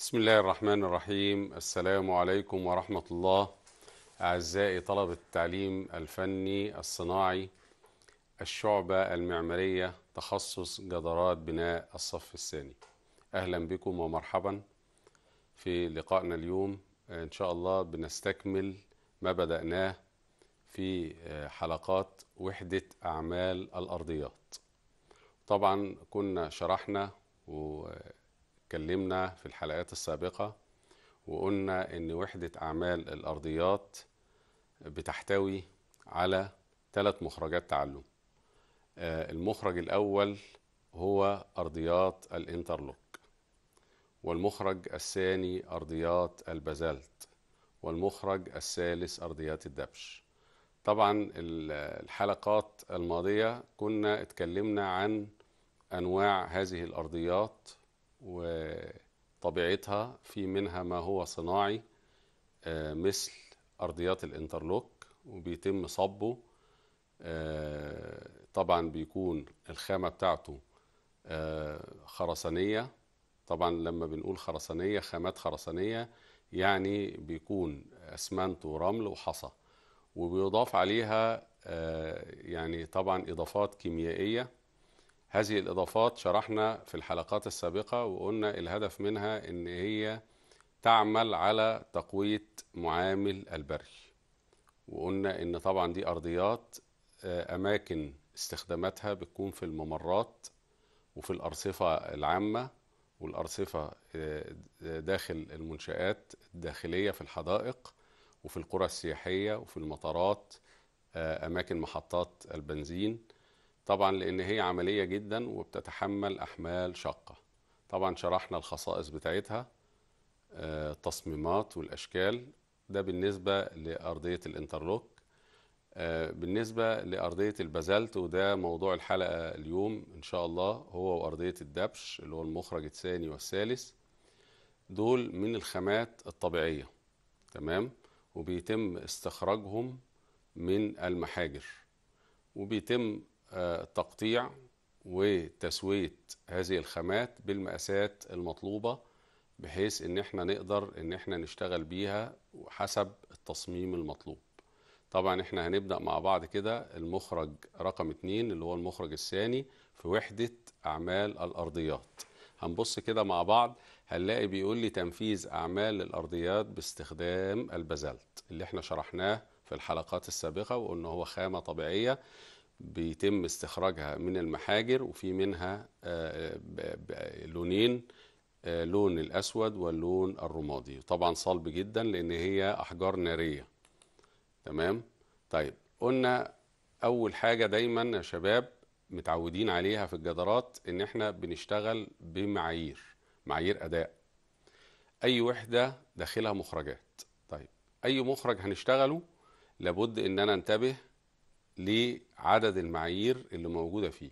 بسم الله الرحمن الرحيم السلام عليكم ورحمة الله أعزائي طلبة التعليم الفني الصناعي الشعبة المعمارية تخصص جدارات بناء الصف الثاني أهلا بكم ومرحبا في لقائنا اليوم إن شاء الله بنستكمل ما بدأناه في آه، حلقات وحدة أعمال الأرضيات طبعا كنا شرحنا و آه، اتكلمنا في الحلقات السابقة وقلنا إن وحدة أعمال الأرضيات بتحتوي على ثلاث مخرجات تعلم آه، المخرج الأول هو أرضيات الإنترلوك والمخرج الثاني أرضيات البازلت والمخرج الثالث أرضيات الدبش طبعا الحلقات الماضية كنا اتكلمنا عن أنواع هذه الأرضيات وطبيعتها في منها ما هو صناعي آه، مثل أرضيات الانترلوك وبيتم صبه آه، طبعا بيكون الخامة بتاعته آه، خرسانية طبعا لما بنقول خرسانية خامات خرسانية يعني بيكون أسمنت ورمل وحصى وبيضاف عليها يعني طبعا إضافات كيميائية هذه الإضافات شرحنا في الحلقات السابقة وقلنا الهدف منها إن هي تعمل على تقوية معامل البري وقلنا إن طبعا دي أرضيات آه، أماكن استخداماتها بتكون في الممرات وفي الأرصفة العامة والأرصفة آه، داخل المنشآت الداخلية في الحدائق وفي القرى السياحية وفي المطارات آه، أماكن محطات البنزين طبعا لأن هي عملية جدا وبتتحمل أحمال شاقة طبعا شرحنا الخصائص بتاعتها آه، التصميمات والأشكال ده بالنسبة لأرضية الانترلوك آه، بالنسبة لأرضية البازلت وده موضوع الحلقة اليوم إن شاء الله هو وأرضية الدبش اللي هو المخرج الثاني والثالث دول من الخامات الطبيعية تمام وبيتم استخراجهم من المحاجر وبيتم آه، تقطيع وتسويه هذه الخامات بالمقاسات المطلوبه بحيث ان احنا نقدر ان احنا نشتغل بيها حسب التصميم المطلوب طبعا احنا هنبدا مع بعض كده المخرج رقم اتنين اللي هو المخرج الثاني في وحده اعمال الارضيات هنبص كده مع بعض هنلاقي بيقول لي تنفيذ اعمال الارضيات باستخدام البازلت اللي احنا شرحناه في الحلقات السابقه وقلنا هو خامه طبيعيه بيتم استخراجها من المحاجر وفي منها آه، لونين آه، لون الأسود واللون الرمادي طبعا صلب جدا لأن هي أحجار نارية تمام طيب قلنا أول حاجة دايما يا شباب متعودين عليها في الجدارات إن احنا بنشتغل بمعايير معايير أداء أي وحدة داخلها مخرجات طيب أي مخرج هنشتغله لابد إن أنا انتبه لعدد المعايير اللي موجودة فيه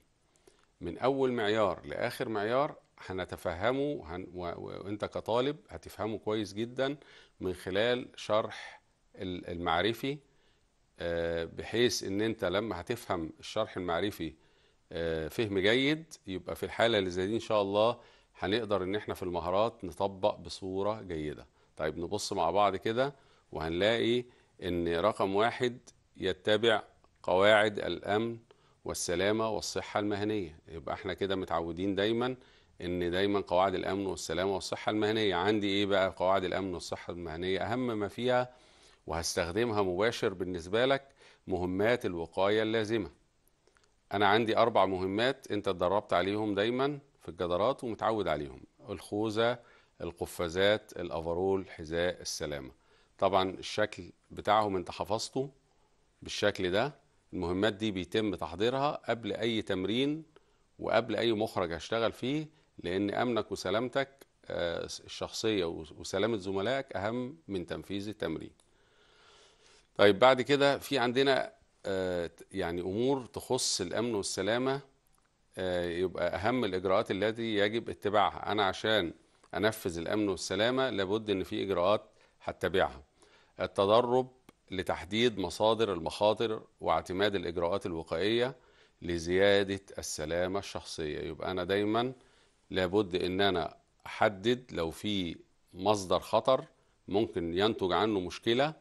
من أول معيار لآخر معيار هنتفهمه هن وانت كطالب هتفهمه كويس جدا من خلال شرح المعرفي آه، بحيث ان انت لما هتفهم الشرح المعرفي آه، فهم جيد يبقى في الحالة اللي زي دي ان شاء الله هنقدر ان احنا في المهارات نطبق بصورة جيدة طيب نبص مع بعض كده وهنلاقي ان رقم واحد يتبع قواعد الامن والسلامه والصحه المهنيه يبقى احنا كده متعودين دايما ان دايما قواعد الامن والسلامه والصحه المهنيه عندي ايه بقى قواعد الامن والصحه المهنيه اهم ما فيها وهستخدمها مباشر بالنسبه لك مهمات الوقايه اللازمه انا عندي اربع مهمات انت اتدربت عليهم دايما في الجدارات ومتعود عليهم الخوذه القفازات الافرول حذاء السلامه طبعا الشكل بتاعهم انت حفظته بالشكل ده المهمات دي بيتم تحضيرها قبل أي تمرين وقبل أي مخرج هشتغل فيه لأن أمنك وسلامتك آه، الشخصية وسلامة زملائك أهم من تنفيذ التمرين طيب بعد كده في عندنا آه، يعني أمور تخص الأمن والسلامة آه، يبقى أهم الإجراءات التي يجب اتباعها أنا عشان أنفذ الأمن والسلامة لابد إن في إجراءات هتبعها التدرب لتحديد مصادر المخاطر واعتماد الإجراءات الوقائية لزيادة السلامة الشخصية يبقى أنا دايما لابد أن أنا أحدد لو في مصدر خطر ممكن ينتج عنه مشكلة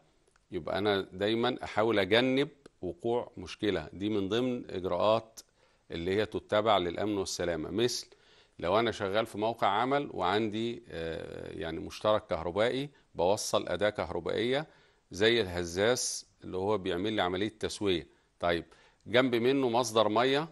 يبقى أنا دايما أحاول أجنب وقوع مشكلة دي من ضمن إجراءات اللي هي تتبع للأمن والسلامة مثل لو أنا شغال في موقع عمل وعندي آه، يعني مشترك كهربائي بوصل أداة كهربائية زي الهزاز اللي هو بيعمل لي عمليه تسويه طيب جنب منه مصدر ميه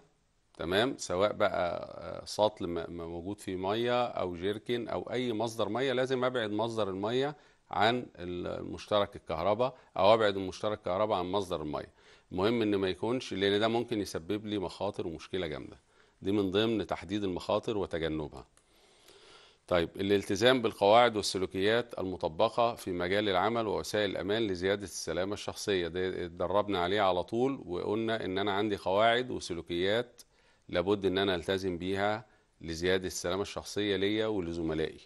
تمام سواء بقى آه، سطل موجود فيه ميه او جيركن او اي مصدر ميه لازم ابعد مصدر الميه عن المشترك الكهرباء او ابعد المشترك الكهرباء عن مصدر الميه المهم ان ما يكونش لان ده ممكن يسبب لي مخاطر ومشكله جامده دي من ضمن تحديد المخاطر وتجنبها طيب الالتزام بالقواعد والسلوكيات المطبقة في مجال العمل ووسائل الأمان لزيادة السلامة الشخصية ده اتدربنا عليه على طول وقلنا إن أنا عندي قواعد وسلوكيات لابد إن أنا ألتزم بيها لزيادة السلامة الشخصية ليا ولزملائي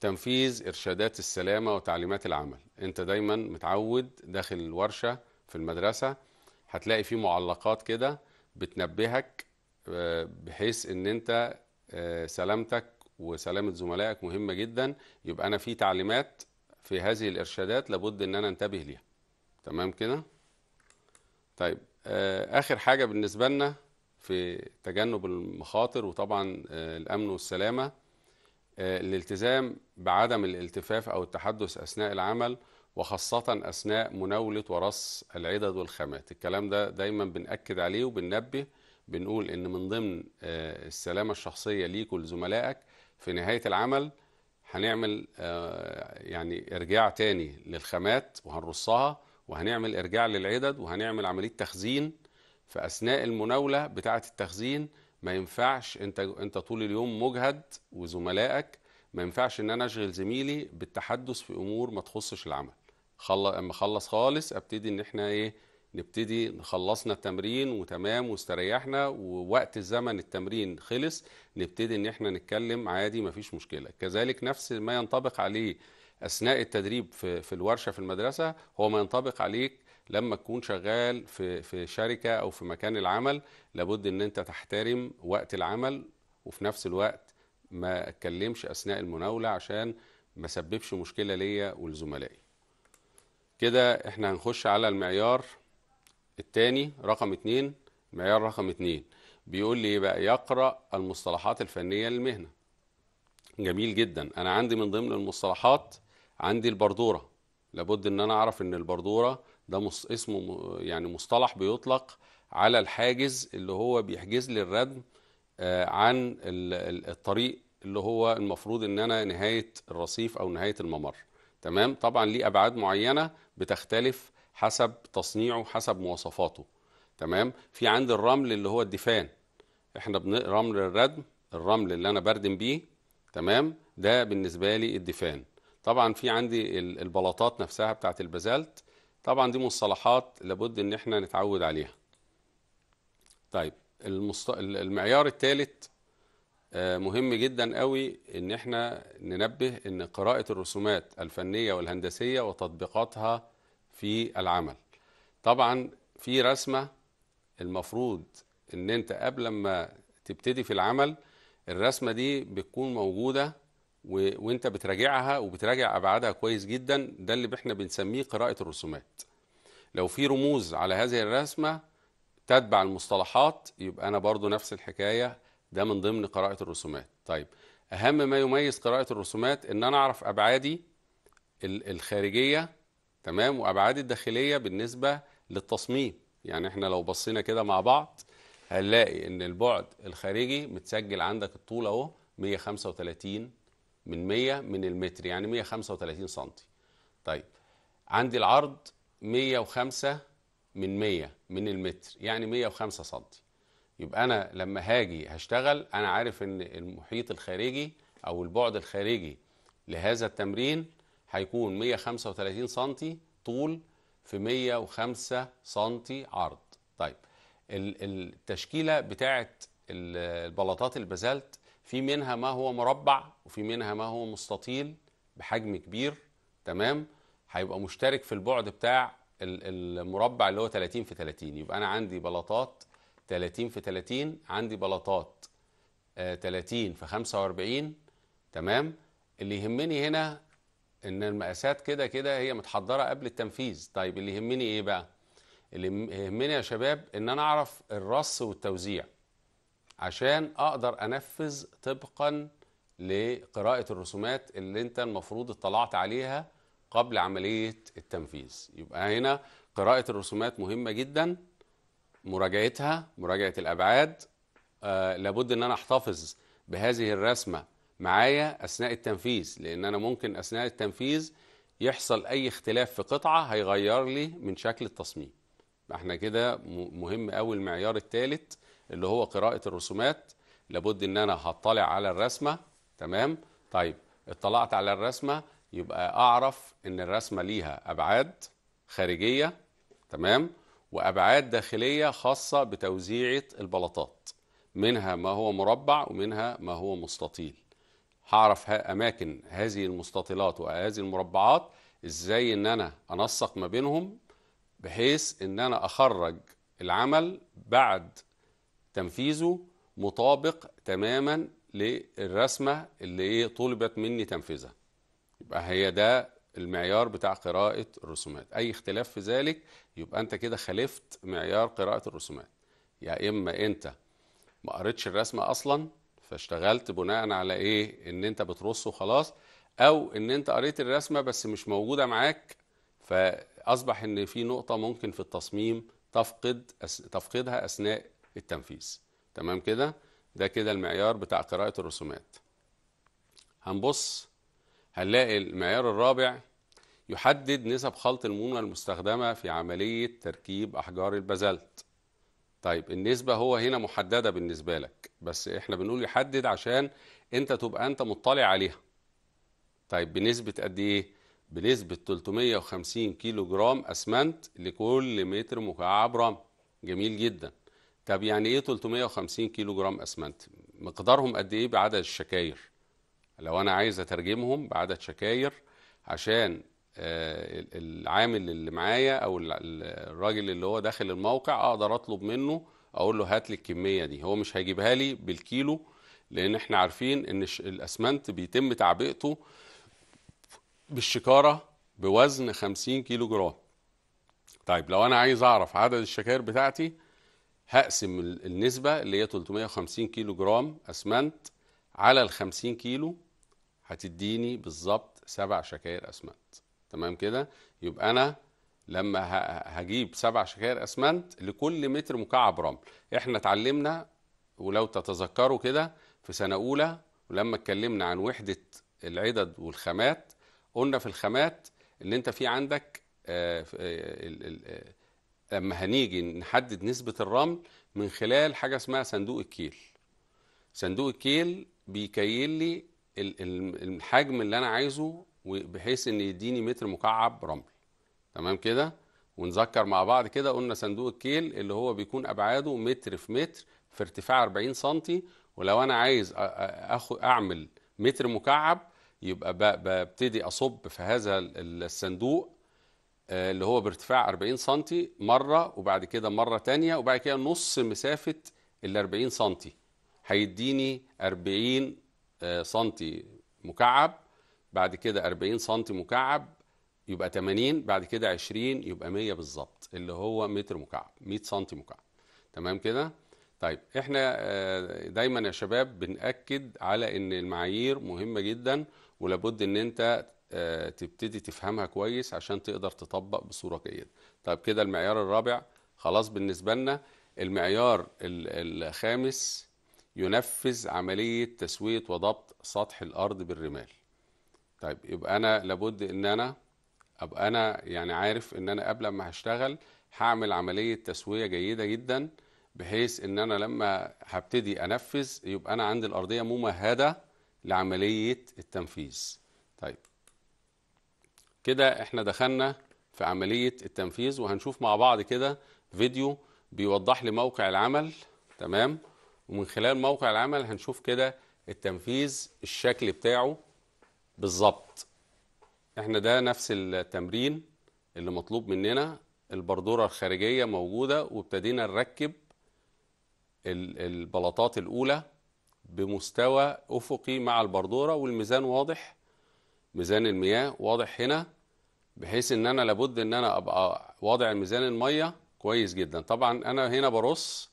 تنفيذ إرشادات السلامة وتعليمات العمل أنت دايما متعود داخل الورشة في المدرسة هتلاقي في معلقات كده بتنبهك آه، بحيث ان انت آه، سلامتك وسلامه زملائك مهمه جدا يبقى انا في تعليمات في هذه الارشادات لابد ان انا انتبه ليها تمام كده طيب آه، اخر حاجه بالنسبه لنا في تجنب المخاطر وطبعا آه، الامن والسلامه الالتزام بعدم الالتفاف او التحدث اثناء العمل وخاصة أثناء مناولة ورص العدد والخامات الكلام ده دايما بنأكد عليه وبننبه بنقول ان من ضمن آه، السلامه الشخصيه ليك ولزملائك في نهايه العمل هنعمل آه، يعني ارجاع تاني للخامات وهنرصها وهنعمل ارجاع للعدد وهنعمل عمليه تخزين في اثناء المناوله بتاعه التخزين ما ينفعش انت انت طول اليوم مجهد وزملائك ما ينفعش ان انا اشغل زميلي بالتحدث في امور ما تخصش العمل خلص اما اخلص خالص ابتدي ان احنا ايه نبتدي خلصنا التمرين وتمام واستريحنا ووقت زمن التمرين خلص نبتدي ان احنا نتكلم عادي مفيش مشكله كذلك نفس ما ينطبق عليه اثناء التدريب في في الورشه في المدرسه هو ما ينطبق عليك لما تكون شغال في في شركه او في مكان العمل لابد ان انت تحترم وقت العمل وفي نفس الوقت ما اتكلمش اثناء المناوله عشان ما سببش مشكله ليا ولزملائي كده احنا هنخش على المعيار الثاني رقم اتنين معيار رقم اتنين بيقول لي بقى يقرأ المصطلحات الفنية للمهنة جميل جدا أنا عندي من ضمن المصطلحات عندي البردورة لابد ان انا اعرف ان البردوره ده مص... اسمه يعني مصطلح بيطلق على الحاجز اللي هو بيحجز لي الردم آه عن الطريق اللي هو المفروض ان انا نهايه الرصيف او نهايه الممر تمام طبعا ليه ابعاد معينه بتختلف حسب تصنيعه حسب مواصفاته تمام في عند الرمل اللي هو الدفان احنا بن... رمل الردم الرمل اللي انا بردم بيه تمام ده بالنسبه لي الدفان طبعا في عندي البلاطات نفسها بتاعت البازلت طبعا دي مصطلحات لابد ان احنا نتعود عليها طيب المست... المعيار الثالث آه، مهم جدا قوي ان احنا ننبه ان قراءه الرسومات الفنيه والهندسيه وتطبيقاتها في العمل طبعا في رسمه المفروض ان انت قبل ما تبتدي في العمل الرسمه دي بتكون موجوده و... وانت بتراجعها وبتراجع ابعادها كويس جدا ده اللي احنا بنسميه قراءه الرسومات لو في رموز على هذه الرسمه تتبع المصطلحات يبقى انا برضو نفس الحكايه ده من ضمن قراءه الرسومات طيب اهم ما يميز قراءه الرسومات ان انا اعرف ابعادي الخارجيه تمام وابعاد الداخليه بالنسبه للتصميم يعني احنا لو بصينا كده مع بعض هنلاقي ان البعد الخارجي متسجل عندك الطول اهو 135 من 100 من المتر يعني 135 سنتي طيب عندي العرض 105 من 100 من المتر يعني 105 سنتي يبقى انا لما هاجي هشتغل انا عارف ان المحيط الخارجي او البعد الخارجي لهذا التمرين هيكون 135 سم طول في 105 سم عرض طيب التشكيله بتاعه البلاطات البازالت في منها ما هو مربع وفي منها ما هو مستطيل بحجم كبير تمام هيبقى مشترك في البعد بتاع المربع اللي هو 30 في 30 يبقى انا عندي بلاطات 30 في 30 عندي بلاطات 30 آه، في 45 تمام اللي يهمني هنا ان المقاسات كده كده هي متحضره قبل التنفيذ طيب اللي يهمني ايه بقى اللي يهمني يا شباب ان انا اعرف الرص والتوزيع عشان اقدر انفذ طبقا لقراءه الرسومات اللي انت المفروض اطلعت عليها قبل عمليه التنفيذ يبقى هنا قراءه الرسومات مهمه جدا مراجعتها مراجعه الابعاد آه لابد ان انا احتفظ بهذه الرسمه معايا اثناء التنفيذ لان انا ممكن اثناء التنفيذ يحصل اي اختلاف في قطعه هيغير لي من شكل التصميم احنا كده مهم قوي المعيار الثالث اللي هو قراءه الرسومات لابد ان انا هطلع على الرسمه تمام طيب اطلعت على الرسمه يبقى اعرف ان الرسمه ليها ابعاد خارجيه تمام وابعاد داخليه خاصه بتوزيعه البلاطات منها ما هو مربع ومنها ما هو مستطيل هعرف اماكن هذه المستطيلات وهذه المربعات ازاي ان انا انسق ما بينهم بحيث ان انا اخرج العمل بعد تنفيذه مطابق تماما للرسمه اللي طلبت مني تنفيذها يبقى هي ده المعيار بتاع قراءة الرسومات أي اختلاف في ذلك يبقى أنت كده خالفت معيار قراءة الرسومات يا يعني إما أنت ما قريتش الرسمة أصلا فاشتغلت بناء على ايه ان انت بترص وخلاص او ان انت قريت الرسمه بس مش موجوده معاك فاصبح ان في نقطه ممكن في التصميم تفقد أس... تفقدها اثناء التنفيذ تمام كده ده كده المعيار بتاع قراءه الرسومات هنبص هنلاقي المعيار الرابع يحدد نسب خلط المونه المستخدمه في عمليه تركيب احجار البازلت طيب النسبه هو هنا محدده بالنسبه لك بس احنا بنقول يحدد عشان انت تبقى انت مطلع عليها طيب بنسبة قد ايه بنسبة 350 كيلو جرام اسمنت لكل متر مكعب رمل جميل جدا طب يعني ايه 350 كيلو جرام اسمنت مقدارهم قد ايه بعدد الشكاير لو انا عايز اترجمهم بعدد شكاير عشان آه، العامل اللي معايا او الراجل اللي هو داخل الموقع اقدر اطلب منه اقول له هات لي الكميه دي هو مش هيجيبها لي بالكيلو لان احنا عارفين ان الاسمنت بيتم تعبئته بالشكاره بوزن 50 كيلو جرام طيب لو انا عايز اعرف عدد الشكاير بتاعتي هقسم النسبه اللي هي 350 كيلو جرام اسمنت على ال 50 كيلو هتديني بالظبط سبع شكاير اسمنت تمام كده يبقى انا لما هجيب سبع شكاير اسمنت لكل متر مكعب رمل احنا اتعلمنا ولو تتذكروا كده في سنه اولى ولما اتكلمنا عن وحده العدد والخامات قلنا في الخامات ان انت في عندك آه، آه، لما آه، هنيجي نحدد نسبه الرمل من خلال حاجه اسمها صندوق الكيل صندوق الكيل بيكيل لي الحجم اللي انا عايزه بحيث ان يديني متر مكعب رمل تمام كده ونذكر مع بعض كده قلنا صندوق الكيل اللي هو بيكون ابعاده متر في متر في ارتفاع 40 سم ولو انا عايز اعمل متر مكعب يبقى ببتدي اصب في هذا الصندوق آه، اللي هو بارتفاع 40 سم مره وبعد كده مره تانية وبعد كده نص مسافه ال 40 سم هيديني 40 آه، سم مكعب بعد كده 40 سم مكعب يبقى 80 بعد كده 20 يبقى 100 بالظبط اللي هو متر مكعب 100 سم مكعب تمام كده طيب احنا آه، دايما يا شباب بنأكد على ان المعايير مهمة جدا ولابد ان انت آه، تبتدي تفهمها كويس عشان تقدر تطبق بصورة جيدة طيب كده المعيار الرابع خلاص بالنسبة لنا المعيار الخامس ينفذ عملية تسوية وضبط سطح الأرض بالرمال طيب يبقى أنا لابد إن أنا ابقى انا يعني عارف ان انا قبل ما هشتغل هعمل عمليه تسويه جيده جدا بحيث ان انا لما هبتدي انفذ يبقى انا عندي الارضيه ممهده لعمليه التنفيذ طيب كده احنا دخلنا في عمليه التنفيذ وهنشوف مع بعض كده فيديو بيوضح لي موقع العمل تمام ومن خلال موقع العمل هنشوف كده التنفيذ الشكل بتاعه بالظبط احنا ده نفس التمرين اللي مطلوب مننا البردورة الخارجية موجودة وابتدينا نركب البلاطات الأولى بمستوى أفقي مع البردورة والميزان واضح ميزان المياه واضح هنا بحيث ان انا لابد ان انا ابقى واضع ميزان المية كويس جدا طبعا انا هنا برص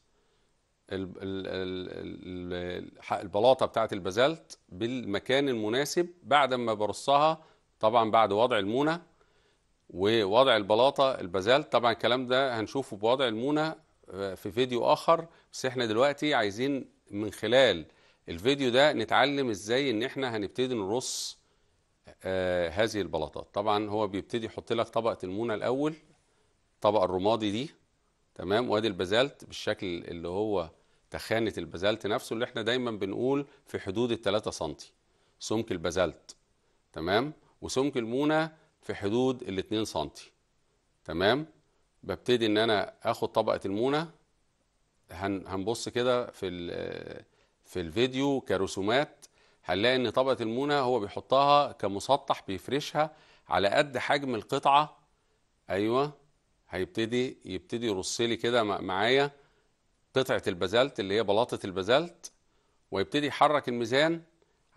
البلاطه بتاعت البازلت بالمكان المناسب بعد ما برصها طبعا بعد وضع المونه ووضع البلاطه البازالت طبعا الكلام ده هنشوفه بوضع المونه آه، في فيديو اخر بس احنا دلوقتي عايزين من خلال الفيديو ده نتعلم ازاي ان احنا هنبتدي نرص آه هذه البلاطات طبعا هو بيبتدي يحط لك طبقه المونه الاول الطبقه الرمادي دي تمام وادي البازالت بالشكل اللي هو تخانه البازالت نفسه اللي احنا دايما بنقول في حدود ال 3 سم سمك البازالت تمام وسمك المونه في حدود ال 2 سم تمام ببتدي ان انا اخد طبقه المونه هنبص كده في في الفيديو كرسومات هنلاقي ان طبقه المونه هو بيحطها كمسطح بيفرشها على قد حجم القطعه ايوه هيبتدي يبتدي يرص لي كده معايا قطعه البازلت اللي هي بلاطه البازلت ويبتدي يحرك الميزان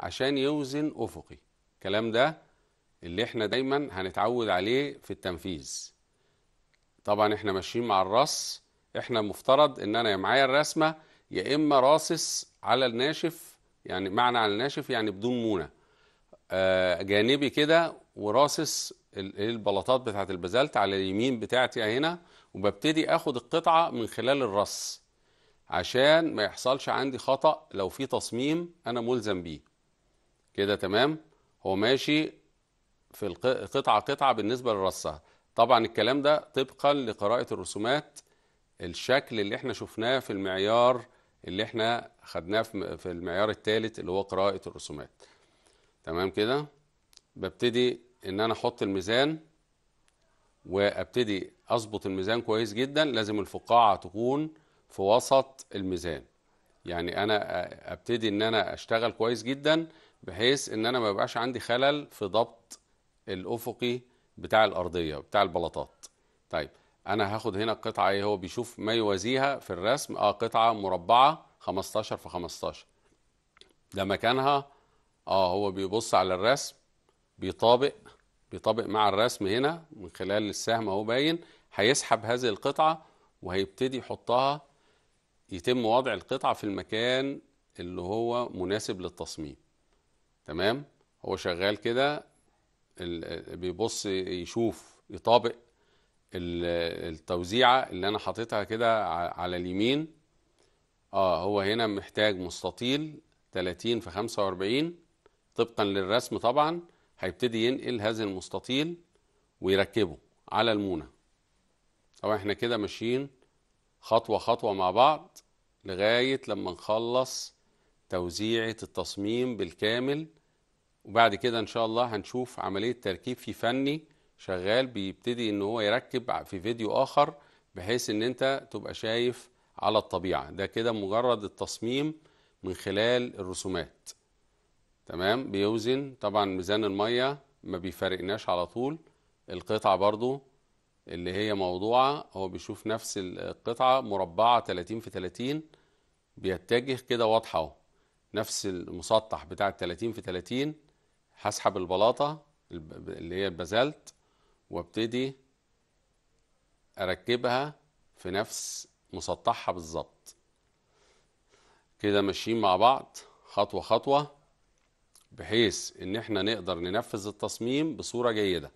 عشان يوزن افقي الكلام ده اللي احنا دايما هنتعود عليه في التنفيذ طبعا احنا ماشيين مع الرص احنا مفترض ان انا معايا الرسمه يا اما راصص على الناشف يعني معنى على الناشف يعني بدون مونه آه، جانبي كده وراصص البلاطات بتاعه البازلت على اليمين بتاعتي هنا وببتدي اخد القطعه من خلال الرص عشان ما يحصلش عندي خطأ لو في تصميم أنا ملزم بيه كده تمام هو ماشي في القطعة قطعة بالنسبة لرصها طبعا الكلام ده طبقا لقراءة الرسومات الشكل اللي احنا شفناه في المعيار اللي احنا خدناه في المعيار الثالث اللي هو قراءة الرسومات تمام كده ببتدي ان انا احط الميزان وابتدي اظبط الميزان كويس جدا لازم الفقاعة تكون في وسط الميزان يعني انا ابتدي ان انا اشتغل كويس جدا بحيث ان انا ما يبقاش عندي خلل في ضبط الافقي بتاع الارضيه بتاع البلاطات طيب انا هاخد هنا قطعه ايه هو بيشوف ما يوازيها في الرسم اه قطعه مربعه 15 في 15 ده مكانها اه هو بيبص على الرسم بيطابق بيطابق مع الرسم هنا من خلال السهم اهو باين هيسحب هذه القطعه وهيبتدي يحطها يتم وضع القطعه في المكان اللي هو مناسب للتصميم تمام هو شغال كده بيبص يشوف يطابق التوزيعه اللي انا حاططها كده على اليمين اه هو هنا محتاج مستطيل 30 في 45 طبقا للرسم طبعا هيبتدي ينقل هذا المستطيل ويركبه على المونه طبعا احنا كده ماشيين خطوه خطوه مع بعض لغايه لما نخلص توزيعه التصميم بالكامل وبعد كده ان شاء الله هنشوف عمليه تركيب في فني شغال بيبتدي ان هو يركب في فيديو اخر بحيث ان انت تبقى شايف على الطبيعه ده كده مجرد التصميم من خلال الرسومات تمام بيوزن طبعا ميزان الميه ما بيفرقناش على طول القطعه برضو اللي هي موضوعه هو بيشوف نفس القطعه مربعه 30 في 30 بيتجه كده واضحه اهو نفس المسطح بتاع 30 في 30 هسحب البلاطه اللي هي البازالت وابتدي اركبها في نفس مسطحها بالظبط كده ماشيين مع بعض خطوه خطوه بحيث ان احنا نقدر ننفذ التصميم بصوره جيده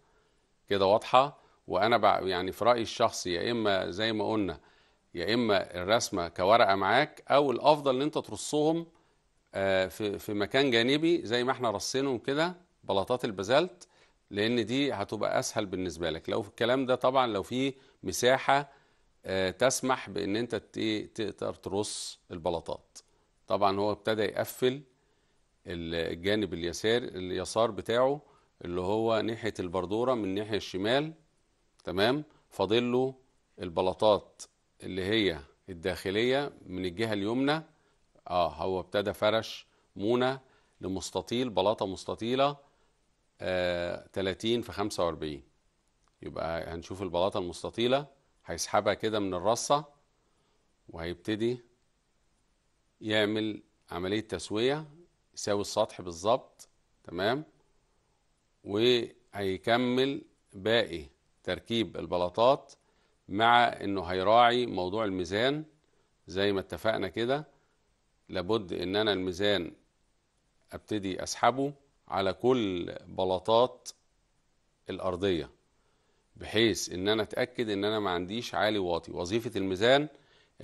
كده واضحه وانا يعني في رايي الشخصي يا اما زي ما قلنا يا اما الرسمه كورقه معاك او الافضل ان انت ترصهم آه، في في مكان جانبي زي ما احنا رصينهم كده بلاطات البازلت لان دي هتبقى اسهل بالنسبه لك لو الكلام ده طبعا لو في مساحه آه، تسمح بان انت تقدر ترص البلاطات طبعا هو ابتدى يقفل الجانب اليسار اليسار بتاعه اللي هو ناحيه البردوره من ناحيه الشمال تمام فاضل له البلاطات اللي هي الداخليه من الجهه اليمنى اه هو ابتدى فرش مونه لمستطيل بلاطه مستطيله آه 30 في 45 يبقى هنشوف البلاطه المستطيله هيسحبها كده من الرصه وهيبتدي يعمل عمليه تسويه يساوي السطح بالظبط تمام وهيكمل باقي تركيب البلاطات مع انه هيراعي موضوع الميزان زي ما اتفقنا كده لابد ان انا الميزان ابتدي اسحبه على كل بلاطات الارضيه بحيث ان انا اتاكد ان انا ما عنديش عالي واطي وظيفه الميزان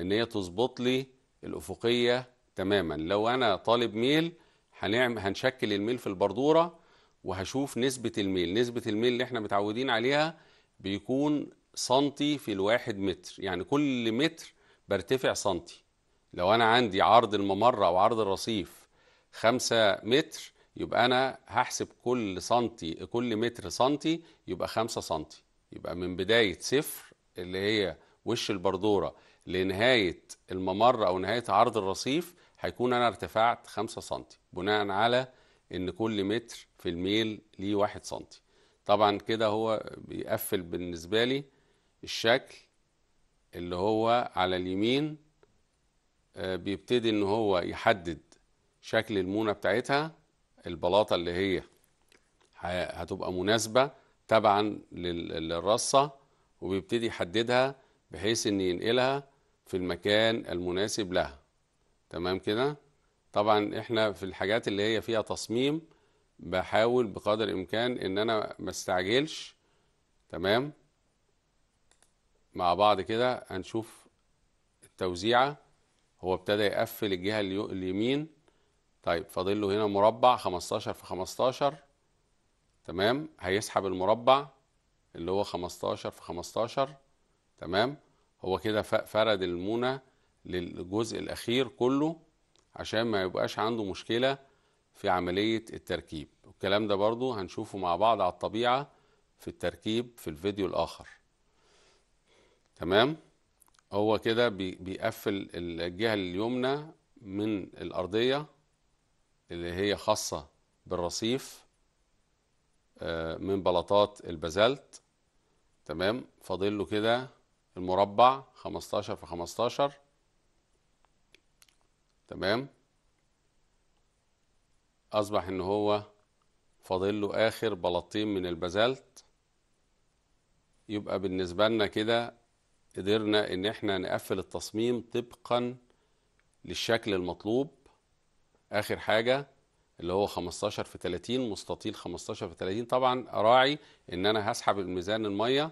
ان هي تظبط لي الافقيه تماما لو انا طالب ميل هنعمل هنشكل الميل في البردوره وهشوف نسبه الميل نسبه الميل اللي احنا متعودين عليها بيكون سنتي في الواحد متر يعني كل متر برتفع سنتي لو انا عندي عرض الممر او عرض الرصيف 5 متر يبقى انا هحسب كل سنتي كل متر سنتي يبقى 5 سنتي يبقى من بدايه صفر اللي هي وش البردوره لنهايه الممر او نهايه عرض الرصيف هيكون انا ارتفعت 5 سنتي بناء على ان كل متر في الميل ليه 1 سنتي طبعا كده هو بيقفل بالنسبه لي الشكل اللي هو على اليمين آه، بيبتدي ان هو يحدد شكل المونه بتاعتها البلاطه اللي هي هتبقى مناسبه تبعا للرصه وبيبتدي يحددها بحيث ان ينقلها في المكان المناسب لها تمام كده طبعا احنا في الحاجات اللي هي فيها تصميم بحاول بقدر الامكان ان انا ما استعجلش تمام مع بعض كده هنشوف التوزيعه هو ابتدى يقفل الجهة اليمين طيب فاضل له هنا مربع 15 في 15 تمام هيسحب المربع اللي هو 15 في 15 تمام هو كده فرد المونة للجزء الأخير كله عشان ما يبقاش عنده مشكلة في عملية التركيب الكلام ده برضو هنشوفه مع بعض على الطبيعة في التركيب في الفيديو الآخر تمام هو كده بيقفل الجهة اليمنى من الأرضية اللي هي خاصة بالرصيف آه، من بلاطات البازلت تمام فاضل له كده المربع 15 في 15 تمام أصبح إن هو فاضل له آخر بلاطين من البازلت يبقى بالنسبة لنا كده قدرنا ان احنا نقفل التصميم طبقا للشكل المطلوب اخر حاجة اللي هو 15 في 30 مستطيل 15 في 30 طبعا اراعي ان انا هسحب الميزان المية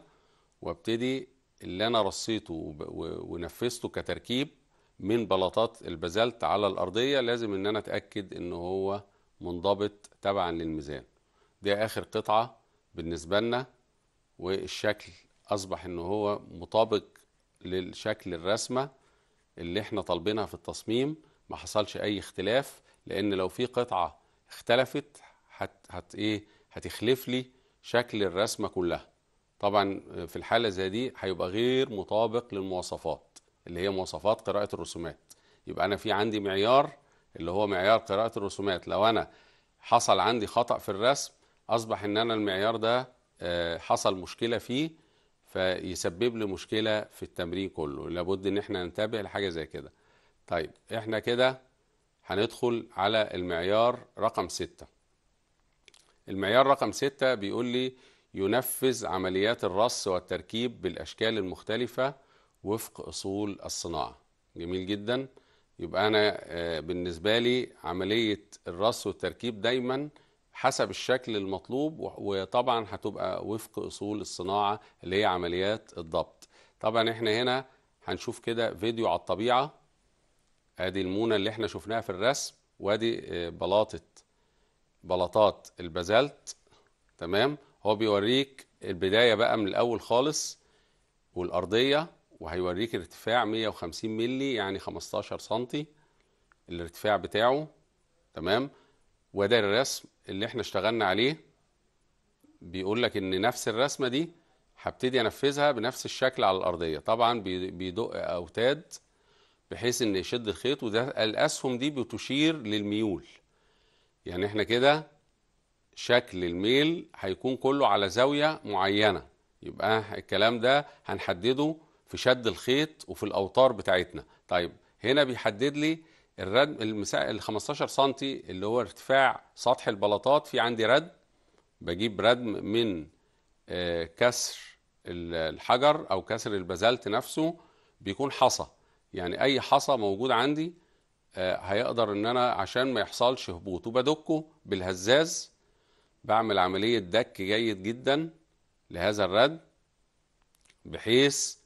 وابتدي اللي انا رصيته ونفذته كتركيب من بلاطات البازلت على الارضية لازم ان انا اتأكد ان هو منضبط تبعا للميزان دي اخر قطعة بالنسبة لنا والشكل اصبح ان هو مطابق للشكل الرسمه اللي احنا طالبينها في التصميم ما حصلش اي اختلاف لان لو في قطعه اختلفت هت هت ايه هتخلف لي شكل الرسمه كلها طبعا في الحاله زي دي هيبقى غير مطابق للمواصفات اللي هي مواصفات قراءه الرسومات يبقى انا في عندي معيار اللي هو معيار قراءه الرسومات لو انا حصل عندي خطا في الرسم اصبح ان انا المعيار ده آه، حصل مشكله فيه فيسبب لي مشكله في التمرين كله لابد ان احنا ننتبه لحاجه زي كده طيب احنا كده هندخل على المعيار رقم ستة المعيار رقم ستة بيقول لي ينفذ عمليات الرص والتركيب بالأشكال المختلفة وفق أصول الصناعة جميل جدا يبقى أنا آه، بالنسبة لي عملية الرص والتركيب دايما حسب الشكل المطلوب وطبعا هتبقى وفق اصول الصناعه اللي هي عمليات الضبط طبعا احنا هنا هنشوف كده فيديو على الطبيعه ادي المونه اللي احنا شفناها في الرسم وادي آه، بلاطه بلاطات البازلت تمام هو بيوريك البدايه بقى من الاول خالص والارضيه وهيوريك ارتفاع 150 ملي يعني 15 سنتي الارتفاع بتاعه تمام وده الرسم اللي احنا اشتغلنا عليه بيقول لك ان نفس الرسمه دي هبتدي انفذها بنفس الشكل على الارضيه طبعا بيدق اوتاد بحيث ان يشد الخيط وده الاسهم دي بتشير للميول يعني احنا كده شكل الميل هيكون كله على زاويه معينه يبقى الكلام ده هنحدده في شد الخيط وفي الاوتار بتاعتنا طيب هنا بيحدد لي الرد المسا... ال 15 سم اللي هو ارتفاع سطح البلاطات في عندي ردم بجيب ردم من آه، كسر الحجر او كسر البازلت نفسه بيكون حصى يعني اي حصى موجود عندي آه، هيقدر ان انا عشان ما يحصلش هبوط وبدكه بالهزاز بعمل عمليه دك جيد جدا لهذا الرد بحيث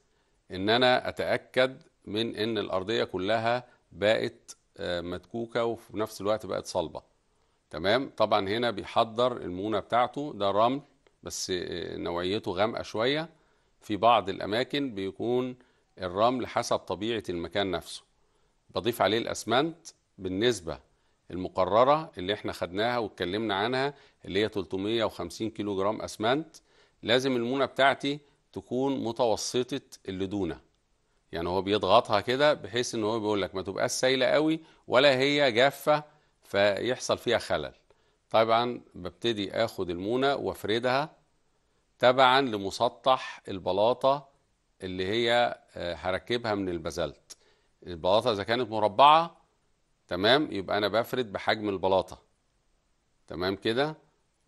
ان انا اتاكد من ان الارضيه كلها بقت متكوكه وفي نفس الوقت بقت صلبه تمام طبعا هنا بيحضر المونه بتاعته ده رمل بس آه، نوعيته غامقه شويه في بعض الاماكن بيكون الرمل حسب طبيعه المكان نفسه بضيف عليه الاسمنت بالنسبه المقرره اللي احنا خدناها واتكلمنا عنها اللي هي 350 كيلو جرام اسمنت لازم المونه بتاعتي تكون متوسطه اللدونه يعني هو بيضغطها كده بحيث ان هو بيقول لك ما تبقاش سايله قوي ولا هي جافه فيحصل فيها خلل طبعا ببتدي اخد المونه وافردها تبعا لمسطح البلاطه اللي هي آه، هركبها من البازلت البلاطه اذا كانت مربعه تمام يبقى انا بفرد بحجم البلاطه تمام كده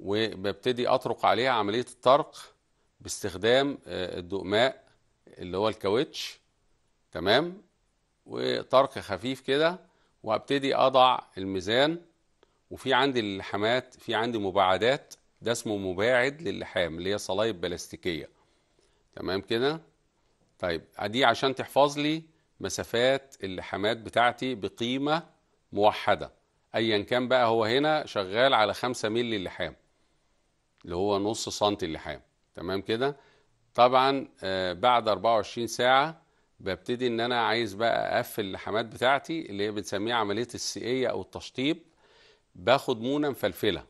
وببتدي اطرق عليها عمليه الطرق باستخدام آه، الدقماء اللي هو الكاوتش تمام وطرق خفيف كده وابتدي اضع الميزان وفي عندي اللحامات في عندي مباعدات ده اسمه مباعد للحام اللي هي صلايب بلاستيكيه تمام كده طيب دي عشان تحفظ لي مسافات اللحامات بتاعتي بقيمه موحده ايا كان بقى هو هنا شغال على 5 مللي اللحام اللي هو نص سنتي اللحام تمام كده طبعا آه، بعد 24 ساعه ببتدي ان انا عايز بقى اقفل اللحامات بتاعتي اللي هي بنسميها عمليه السقيه او التشطيب باخد مونه مفلفله